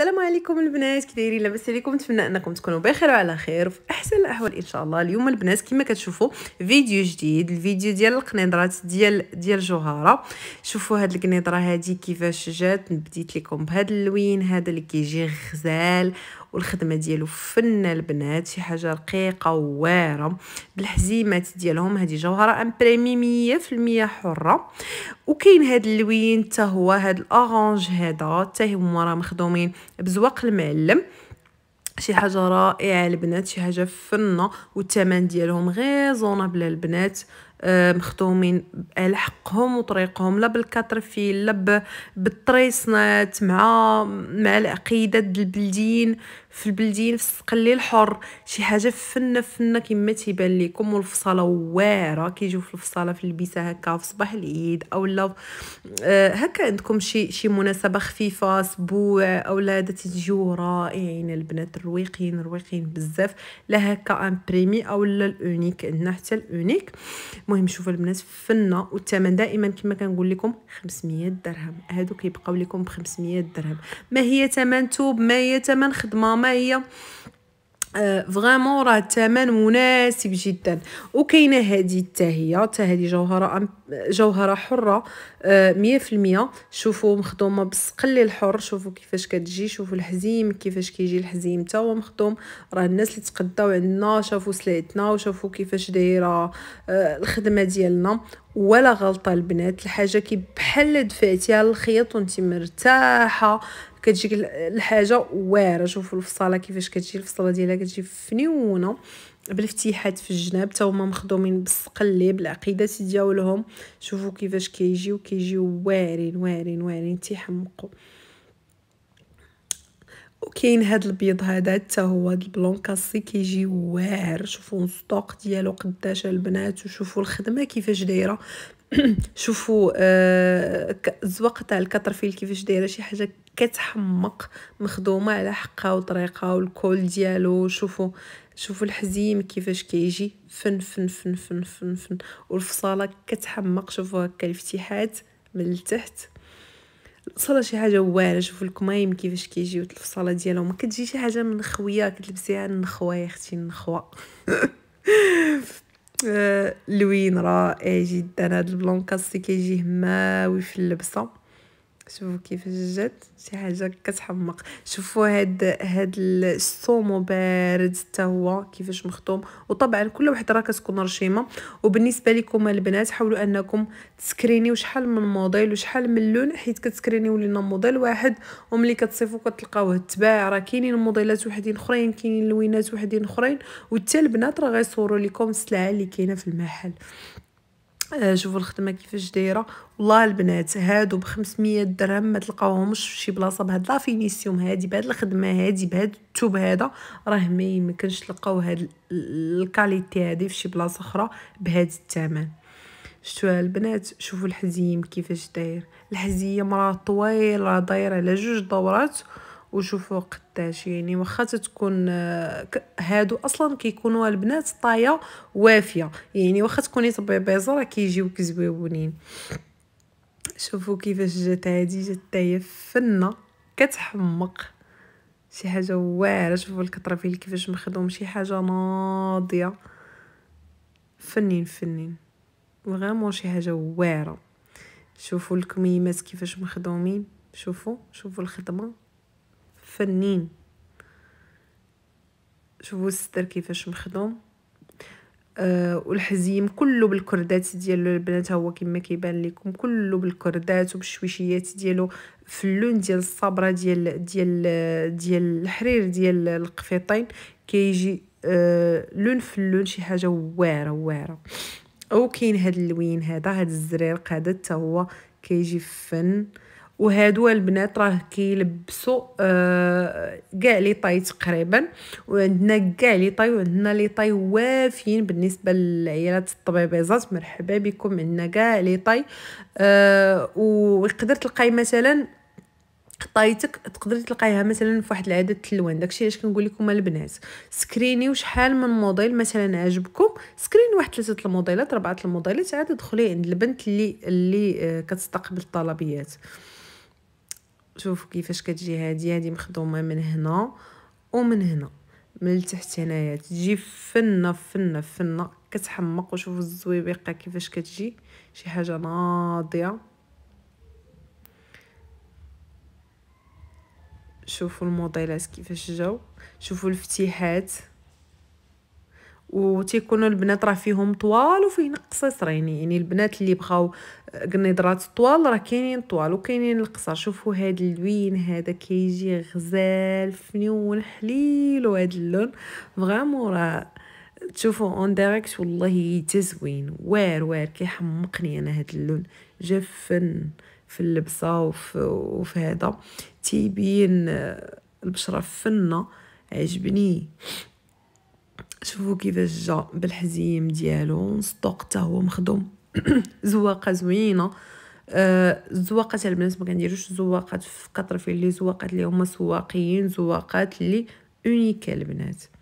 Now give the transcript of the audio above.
السلام عليكم البنات كي دايرين لاباس عليكم نتمنى انكم تكونوا بخير وعلى خير وفي احسن الاحوال ان شاء الله اليوم البنات كما كتشوفوا فيديو جديد الفيديو ديال القنيضرات ديال ديال جوهره شوفوا هاد القنيضره هادي كيفاش جات بديت لكم بهذا اللوين هذا اللي كيجي غزال والخدمه ديالو فن البنات شي حاجه رقيقه وواعره بالحزيمات ديالهم هذه جوهره امبريمي 100% حره وكاين هاد اللوين حتى هو هاد الاورانج هذا حتى هما راه مخدومين بزواق المعلم شي حاجه رائعه البنات شي حاجه فنه والثمن ديالهم غير زونابل البنات آه، مخدومين على حقهم وطريقهم لا بالكاترفيل لا بالطريصنات مع مع العقيدات البلدين في البلدين في السقلي الحر شي حاجه فنه فنه كما تيبان لكم والفصاله واعره كيجيو في الفصاله في اللبسه هكا في صباح العيد او اولا آه، هكا عندكم شي شي مناسبه خفيفه اسبوع اولا هذا تيجيو رائعين البنات الرويقين رويقين بزاف لا هكا او اولا الاونيك عندنا حتى الاونيك المهم شوف البنات فنه والثمن دائما كما كنقول لكم 500 درهم هادو كيبقاو لكم ب 500 درهم ما هي ثمن توب ما هي ثمن خدمه ما هي آه، فريمون راه الثمن مناسب جدا وكاينه هذه حتى هي حتى هذه جوهره جوهره حره آه، مية المية شوفوا مخدومه بالسقل الحر شوفوا كيفاش كتجي شوفوا الحزيم كيفاش كيجي الحزيم تا هو مخدوم راه الناس اللي تقداو عندنا شافوا سلعتنا وشافوا كيفاش دايره آه، الخدمه ديالنا ولا غلطه البنات الحاجه كي بحال دفعتيها الخيط وانت مرتاحه كتجيك الحاجه واعره شوفوا الفصاله كيفاش كتجي الفصاله ديالها كتجي فنيونه بالافتتاحات في الجناب حتى هما مخدومين بالسقليب العقيدات ديالهم شوفوا كيفاش كيجيو كيجيو واعرين واعرين واعرين تيحمقوا وكاين هاد البيض هذا حتى هو هاد البلون كاسي كيجي واعر شوفوا السطوق ديالو قداش البنات وشوفوا الخدمه كيفاش دايره شوفوا آه، الزواق تاع الكطرفيل كيفاش دايره شي حاجه كتحمق مخدومه على حقها وطريقه والكول ديالو شوفوا شوفوا الحزيم كيفاش كيجي فن فن فن فن فن فن والفصاله كتحمق شوفوا هكا الفتحات من التحت صلا شي حاجه واعره شوفوا الكمايم كيفاش كيجي الفصاله ديالهم ما كتجي شي حاجه منخويه كتلبسيها النخوه يا اختي النخوه آه، لوين رائع جدا هاد البلون كاسي كيجي هماوي في اللبسه شوفوا كيفاش جات شي حاجه كتحمق شوفوا هاد هاد السومو بارد حتى هو كيفاش مختوم وطبعا كل واحد راه كتكون رشيمه وبالنسبه لكم البنات حاولوا انكم تسكرينيو شحال من موديل وشحال من لون حيت كتسكرينيو لينا موديل واحد وملي كتصيفو كتلقاوه تباع راه كاينين موديلات وحدين اخرين كاينين لوينات وحدين اخرين وحتى البنات راه غيصوروا لكم السلعه اللي كاينه في المحل آه، شوفوا الخدمه كيفاش دايره والله البنات هادو ب 500 درهم ما تلقاوهمش في شي بلاصه بهاد لافينيسيوم هادي بهاد الخدمه هادي بهاد الثوب هذا راه ما يمكنش تلقاو هاد الكاليتي هادي في شي بلاصه اخرى بهاد الثمن شتو البنات شوفوا الحزيم كيفاش داير الحزيه طويل طويله دايره على جوج دورات وشوفوا قداش يعني واخا تكون آه، هادو اصلا كيكونوا البنات طايه وافيه يعني واخا تكوني طبيبيزه راه كيجيو كزويونين شوفوا كيفاش جات هادي جات هي فنه كتحمق شي حاجه واعره شوفوا الكطرفيل كيفاش مخدوم شي حاجه ناضيه فنين فنين فريمون شي حاجه واعره شوفوا الكميمات كيفاش مخدومين شوفوا شوفوا الخدمه فنين شوفوا الستر كيفاش مخدوم أه والحزيم كله بالكردات ديالو البنات هو كما كيبان لكم كله بالكردات وبالشويشيات ديالو في اللون ديال الصبره ديال ديال ديال الحرير ديال القفيطين كيجي أه لون في اللون شي حاجه واعره واعره او كاين هذا اللوين هذا هذا الزريق هذا حتى هو كيجي فن وهادو البنات راه كيلبسوا آه، كاع آه لي طاي تقريبا وعندنا كاع لي طاي وعندنا لي طاي وافيين بالنسبه للعيالات الطبيبيزات مرحبا بكم عندنا كاع لي طاي آه ويقدر تلقاي مثلا طايتك تقدري تلقايها مثلا في واحد العدد الالوان داكشي علاش كنقول لكم البنات سكريني شحال من موديل مثلا عجبكم سكريني واحد ثلاثه الموديلات اربعه الموديلات عاد دخلي عند البنت اللي اللي آه، كتستقبل الطلبيات شوفوا كيفاش كتجي هادي هادي مخدومه من هنا ومن هنا من التحت هنايا تجي فنه فنه فنه كتحمق وشوفوا الزويبيقه كيفاش كتجي شي حاجه ناضيه شوفوا الموديلات كيفاش جاو شوفوا الفتيحات وتيكونوا البنات راه فيهم طوال نقص قصيصرين يعني البنات اللي بغاو قنيضرات آه، طوال راه كاينين طوال وكاينين القصر شوفوا هاد اللوين هذا كيجي غزال فنيون حليل وهذا اللون فريمون راه تشوفوا اون ديريكت والله تزوين وار وار كيحمقني انا هاد اللون جا فن في اللبسه وفي, وفي هذا تيبين آه، البشره فنه عجبني شوفوا كيفاش جا بالحزيم ديالو مسطوق حتى هو مخدوم زواقه زوينه آه البنات ما كنديروش زواقات في قطر فيه لي زواقات اللي هما سواقيين زواقات اللي اونيكال البنات